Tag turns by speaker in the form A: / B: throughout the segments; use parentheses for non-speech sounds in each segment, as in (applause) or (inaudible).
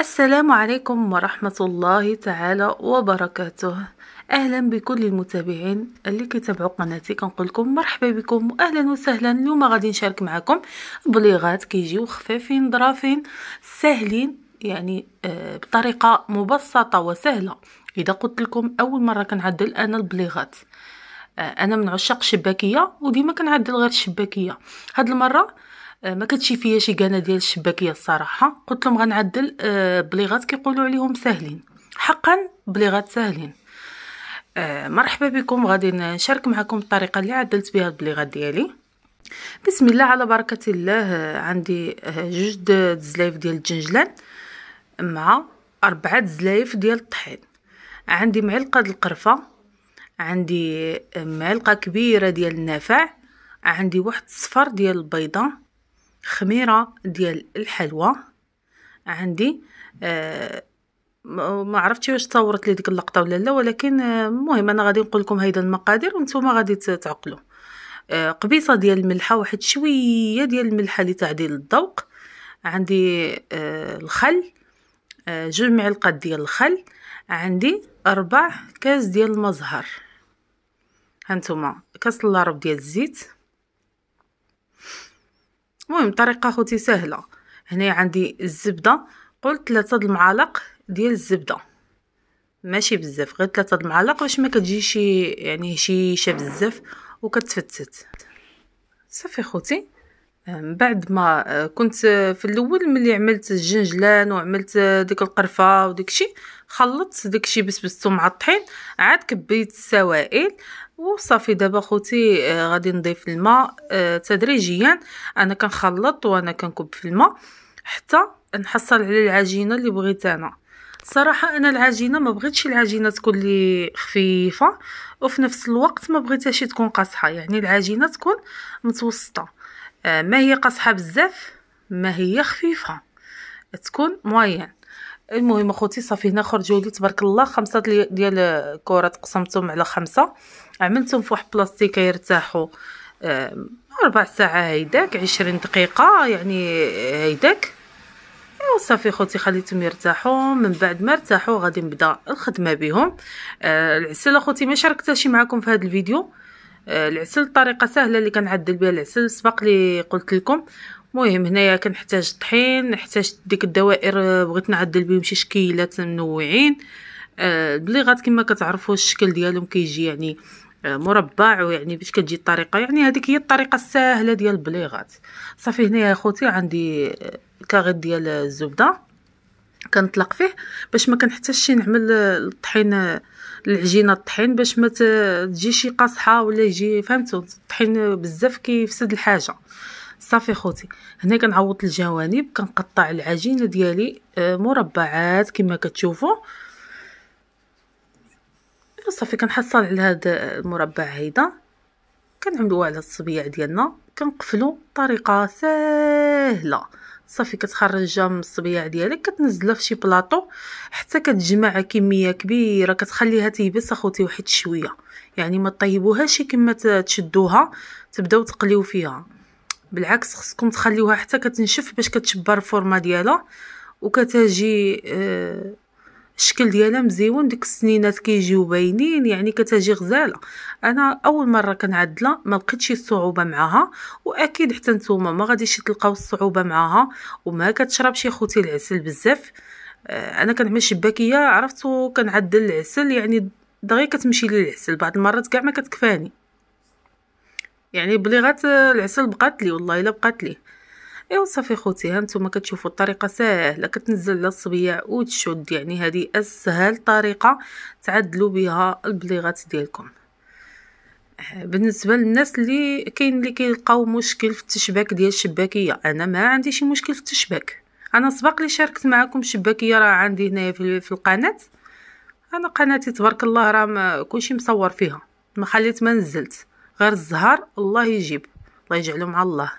A: السلام عليكم ورحمة الله تعالى وبركاته أهلا بكل المتابعين اللي كيتابعوا قناتي كنقولكم مرحبا بكم وأهلا وسهلا اليوم غادي نشارك معكم بليغات كيجيو خفافين ظرافين سهلين يعني آه، بطريقة مبسطة وسهلة إذا قلت لكم أول مرة كنعدل أنا البليغات آه، أنا من عشاق الشباكية وديما كنعدل غير الشباكية هاد المرة آه، ما كتشي فيا شي كانه ديال الشباكيه الصراحه قلت لهم غنعدل آه، بليغات كيقولوا عليهم ساهلين حقا بليغات ساهلين آه، مرحبا بكم غادي نشارك معكم الطريقه اللي عدلت بها البليغات ديالي بسم الله على بركه الله عندي جوج دزلايف ديال الجنجلان مع أربعة دزلايف ديال الطحين عندي معلقة ديال القرفة عندي معلقة كبيرة ديال النافع عندي واحد صفر ديال البيضة خميرة ديال الحلوى عندي آه، ما عرفتش واش تصورت لي ديك اللقطه ولا لا ولكن آه، المهم انا غادي نقول لكم هيدا المقادير وانتم غادي تعقلوا آه، قبيصه ديال الملحه واحد شويه ديال الملحه لتعديل الذوق عندي الخل جوج معلقات ديال الخل عندي اربع كاس ديال المزهر هانتوما كاس اللارب ديال الزيت المهم طريقه خوتي سهله هنا عندي الزبده قلت ثلاثه المعالق ديال الزبده ماشي بزاف غير ثلاثه المعالق باش ما كتجيش يعني هشيشه بزاف وكتفتت صافي خوتي من بعد ما أه، كنت أه، في الاول ملي عملت الجنجلان وعملت أه، ديك القرفه وداكشي خلطت داكشي بسبستو مع الطحين عاد كبيت السوائل وصافي دابا خوتي غادي نضيف الماء تدريجيا انا كنخلط وانا كنكب في الماء حتى نحصل على العجينه اللي بغيت انا صراحه انا العجينه ما بغيتش العجينه تكون لي خفيفه وفي نفس الوقت ما بغيتهاش تكون قاصحه يعني العجينه تكون متوسطه آه، ما هي قاصحه بزاف ما هي خفيفه تكون موين المهم اخوتي صافي هنا خرجوا لي تبارك الله خمسه ديال الكرات قسمتهم على خمسه عملتهم في واحد بلاستيك يرتاحوا آه، ربع ساعه هيداك عشرين دقيقه يعني آه، هيداك وصافي خوتي خليتهم يرتاحوا من بعد ما ارتاحوا غادي نبدا الخدمه بهم آه العسل اخوتي ما معاكم معكم في هذا الفيديو آه، العسل طريقه سهله اللي كنعدل بها العسل سبق لي قلت لكم المهم هنايا كنحتاج الطحين نحتاج ديك الدوائر آه، بغيت نعدل بهم شي شكيلات منوعين آه، البليغات كما كتعرفوا الشكل ديالهم كيجي يعني مربع ويعني باش كتجي الطريقه يعني هذيك هي الطريقه السهله ديال البليغات صافي هنايا اخوتي عندي كاغيط ديال الزبده كنطلق فيه باش ما كنحتاجش نعمل الطحين العجينه الطحين باش ما تجيش قاصحه ولا يجي فهمتوا الطحين بزاف كيفسد الحاجه صافي خوتي هنا كنعوض الجوانب كنقطع العجينه ديالي آه، مربعات كما كتشوفوا صافي كنحصل على هذا المربع هيدا كنعملوه على الصبيع ديالنا كنقفلو بطريقه سهله صافي كتخرجها من الصبيع ديالك كتنزلها فشي بلاطو حتى كتجمع كميه كبيره كتخليها تيبس اخوتي واحد شويه يعني ما طيبوهاش كما تشدوها تبداو تقليو فيها بالعكس خصكم تخليوها حتى كتنشف باش كتشبر الفورمه ديالها وكتجي آه الشكل ديالها مزيون ديك السنينات كيجيو باينين يعني كتجي غزاله انا اول مره كنعدلها ما لقيتش الصعوبه معاها واكيد حتى نتوما ما غاديش تلقاو الصعوبه معاها وما كتشربش خوتي العسل بزاف آه، انا كنعمل شباكيه عرفتو كنعدل العسل يعني دغيا كتمشي لي العسل بعض المرات كاع ما كتكفاني يعني بلي غات آه، العسل بقات لي والله الا بقات لي ايوا صافي خوتي هانتوما كتشوفوا الطريقه ساهله كتنزل الصبيع وتشد يعني هذه اسهل طريقه تعدلوا بها البليغات ديالكم آه، بالنسبه للناس اللي كاين اللي كيلقاو مشكل في التشباك ديال الشباكيه انا ما عندي شي مشكل في التشباك انا سبق لي شاركت معكم الشباكيه راه عندي هنايا في, في القناه انا قناتي تبارك الله راه كلشي مصور فيها ما خليت ما نزلت غير الزهر الله يجيب الله يجعله مع الله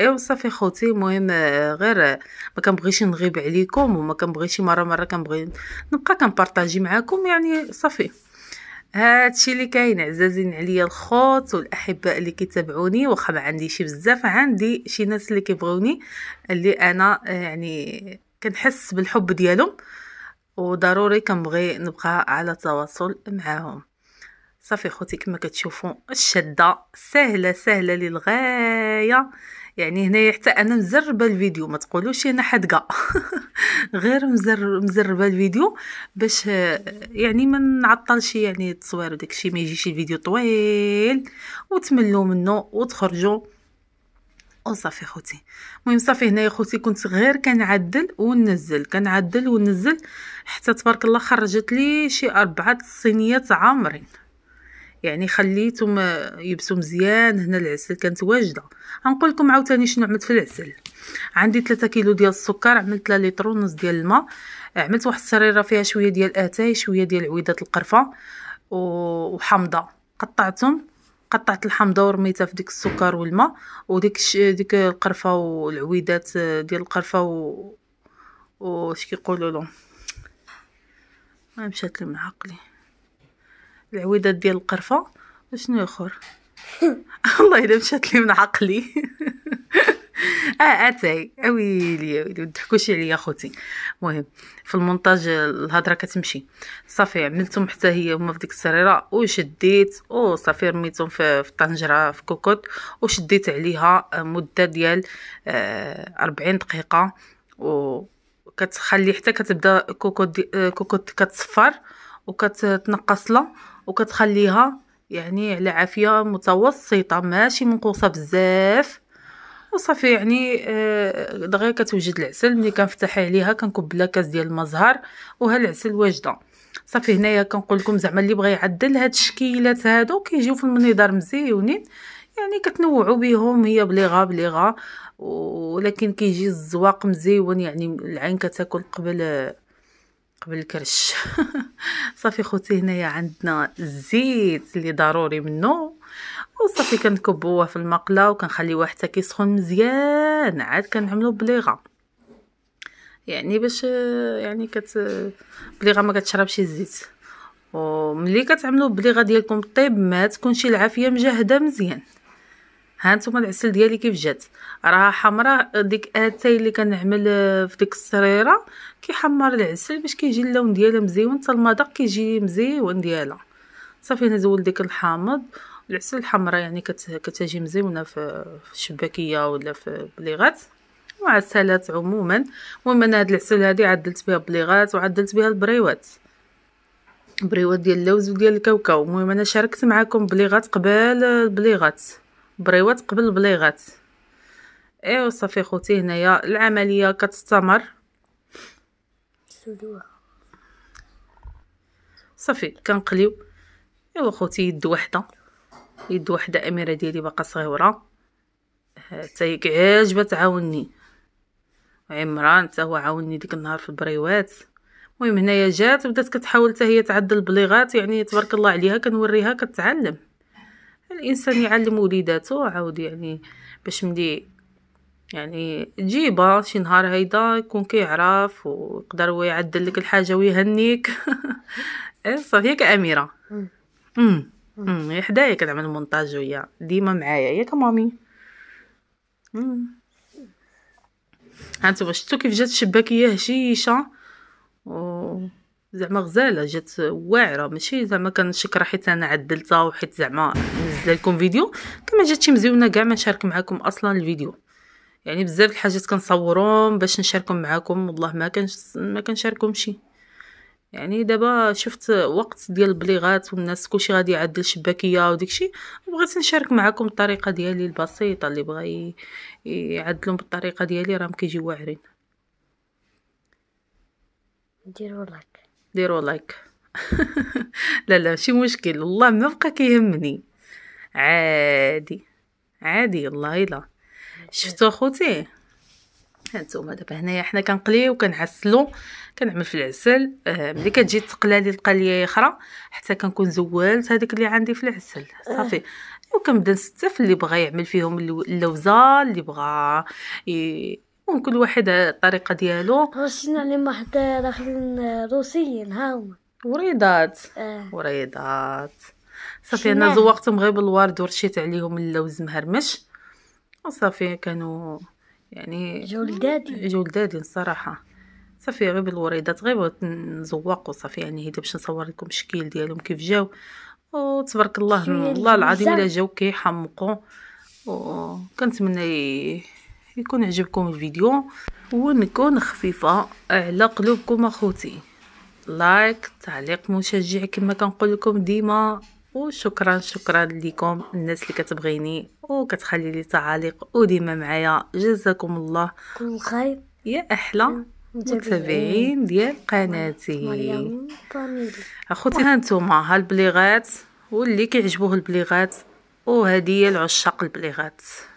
A: ايوا صافي خوتي المهم آه، غير آه، ما كنبغيش نغيب عليكم وما كنبغيش مره مره كنبغي نبقى كنبارطاجي معاكم يعني صافي هادشي اللي كاين عزازين عليا الخوت والاحباء اللي كيتابعوني واخا ما عندي شي بزاف عندي شي ناس اللي كيبغوني اللي انا آه، يعني كنحس بالحب ديالهم وضروري كنبغي نبقى على تواصل معاهم صافي خوتي كما كتشوفوا الشده سهله سهله للغايه يعني هنايا حتى انا مزربه الفيديو ما تقولوش انا حدقه (laughs) غير مزر مزربه الفيديو باش يعني ما نعطلش يعني التصوير الشيء ما يجيش الفيديو طويل وتملوا منه وتخرجوا وصافي خوتي المهم صافي هنايا خوتي كنت غير كنعدل وننزل كنعدل وننزل حتى تبارك الله خرجت لي شي أربعة صينيات عامرين يعني خليتهم آه، يبسوا مزيان هنا العسل كانت واجده غنقول لكم عاوتاني شنو عملت في العسل عندي 3 كيلو ديال السكر عملت 3 لتر ونص ديال الماء عملت واحد السريره فيها شويه ديال اتاي شويه ديال عويدات القرفه وحمضه قطعتهم قطعت الحامضه ورميتها في ديك السكر والماء وديك ديك القرفه والعويدات آه، ديال القرفه و واش كيقولوا له مشات لي من عقلي العويدات ديال القرفه وشنو اخر (laughs) الله الا مشات لي من عقلي (laughs) اه اتاي اويلي اويلي مضحكوش عليا خوتي المهم في المونتاج الهضره كتمشي صافي عملتهم حتى هي هما في ديك السريره وشديت وصافي رميتهم في الطنجره في كوكوت وشديت عليها آه، مده ديال 40 آه، دقيقه و كتخلي حتى كتبدا كوكوت آه، كوكوت كتصفر وكتنقص لها وكتخليها يعني على عافيه متوسطه ماشي منقوصه بزاف وصافي يعني آه، دغيا كتوجد العسل ملي كنفتح عليها كنكب لها كاس ديال المزهر وها العسل واجده صافي هنايا كنقول لكم زعما اللي بغى يعدل هاد الشكيلات هادو كيجيو في المنظار مزيونين يعني كتنوعوا بهم هي بليغه بليغه ولكن كيجي الزواق مزيون يعني العين كتاكل قبل قبل الكرش (laughs) صافي خوتي هنايا عندنا الزيت اللي ضروري منه وصافي كنكبوه في المقله وكنخليوه حتى كيسخن مزيان عاد كنعملو بليغه يعني باش يعني كت بليغه ما كتشربش الزيت وملي كتعملو بليغه ديالكم طيب ما تكونش العافيه مجهده مزيان ها نتوما العسل ديالي كيف جات راه حمراء ديك اتاي اللي كنعمل آه، في ديك السريره كيحمر العسل باش كيجي اللون ديالها مزيون حتى المذاق كيجي مزيون ديالها صافي نزول ديك الحامض العسل الحمراء يعني كتجي مزيونه في الشباكيه ولا في بليغات وعسلات عموما المهم انا هاد العسل هادي عدلت بها بليغات وعدلت بها البريوات بريوات ديال اللوز وديال الكاوكاو المهم انا شاركت معكم بليغات قبل آه، البليغات بريوات قبل البليغات ايوا صافي خوتي هنايا العمليه كتستمر صافي كنقليو ايوا خوتي يد وحده يد وحده اميره ديالي باقا صغيره حتى هي كعجبه تعاوني عمران حتى هو عاوني ديك النهار في البريوات المهم هنايا جات بدات كتحاول حتى هي تعدل البليغات يعني تبارك الله عليها كنوريها كتعلم الانسان يعلم وليداته عاود يعني باش ملي يعني تجيبها شي نهار هيدا يكون كيعرف ويقدر هو يعدل لك الحاجه ويهنيك (laughs) إيه، صافي اميره امم امم حدايا كنعمل مونتاج ويا ديما معايا ياك مامي هانتوما شفتو كيف جات الشباكيه هشيشه و زعما غزاله جات واعره ماشي زعما كنشكر حيت انا عدلتها وحيت زعما داز لكم فيديو كما جاتشي مزيونه كاع ما نشارك معكم اصلا الفيديو يعني بزاف الحاجات كنصورهم باش نشاركهم معكم والله ما كان ما كنشاركهم شي يعني دابا شفت وقت ديال البليغات والناس كلشي غادي يعدل شباكيه وداكشي بغيت نشارك معكم الطريقه ديالي البسيطه اللي بغى يعدلهم بالطريقه ديالي راهم كيجيو واعرين ديروا لايك ديروا لايك (laughs) لا لا ماشي مشكل والله ما بقى كيهمني كي عادي عادي الله يلا شفتوا اخوتي هانتوما دابا هنايا حنا كنقليو كنعسلو كنعمل في العسل آه ملي كتجي تقلى لي القليه اخرى حتى كنكون زولت هذيك اللي عندي في العسل صافي آه. وكنبدا نستف اللي بغى يعمل فيهم اللوزه اللي بغى ي... وكل واحد الطريقه ديالو رسلنا عليهم واحد داخلين روسيين هاهما وريضات آه. وريضات صافي انا زوقتهم غير بالورد ورشيت عليهم اللوز مهرمش وصافي كانوا يعني جولدادي جولدادي الصراحه صافي غير بالوريدات غير بغيت نزوق وصافي يعني هيدا باش نصور لكم الشكل ديالهم كيف جاو وتبارك الله والله العظيم الا جاو كيحمقوا وكنتمنى يكون عجبكم الفيديو ونكون خفيفه على قلوبكم اخوتي لايك تعليق مشجع كما كنقول لكم ديما وشكرا شكرا لكم الناس اللي كتبغيني وكتخلي لي تعاليق وديما معايا جزاكم الله كل خير يا احلى متابعين ديال قناتي اخوتي هانتوما هالبليغات واللي كيعجبوه البليغات وهديه العشاق البليغات